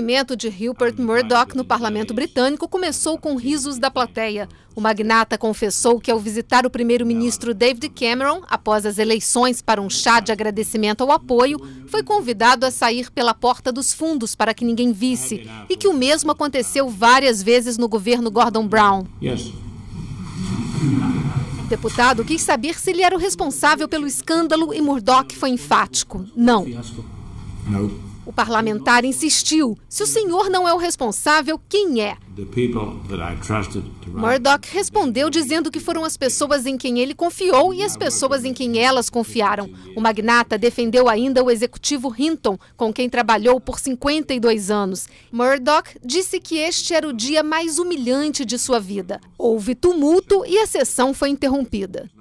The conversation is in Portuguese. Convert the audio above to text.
depoimento de Rupert ah, Murdoch no parlamento britânico começou com risos da plateia. O magnata confessou que, ao visitar o primeiro-ministro David Cameron após as eleições para um chá de agradecimento ao apoio, foi convidado a sair pela porta dos fundos para que ninguém visse e que o mesmo aconteceu várias vezes no governo Gordon Brown. O deputado quis saber se ele era o responsável pelo escândalo e Murdoch foi enfático: não. Não. O parlamentar insistiu: se o senhor não é o responsável, quem é? Murdoch respondeu dizendo que foram as pessoas em quem ele confiou e as pessoas em quem elas confiaram. O magnata defendeu ainda o executivo Hinton, com quem trabalhou por 52 anos. Murdoch disse que este era o dia mais humilhante de sua vida. Houve tumulto e a sessão foi interrompida.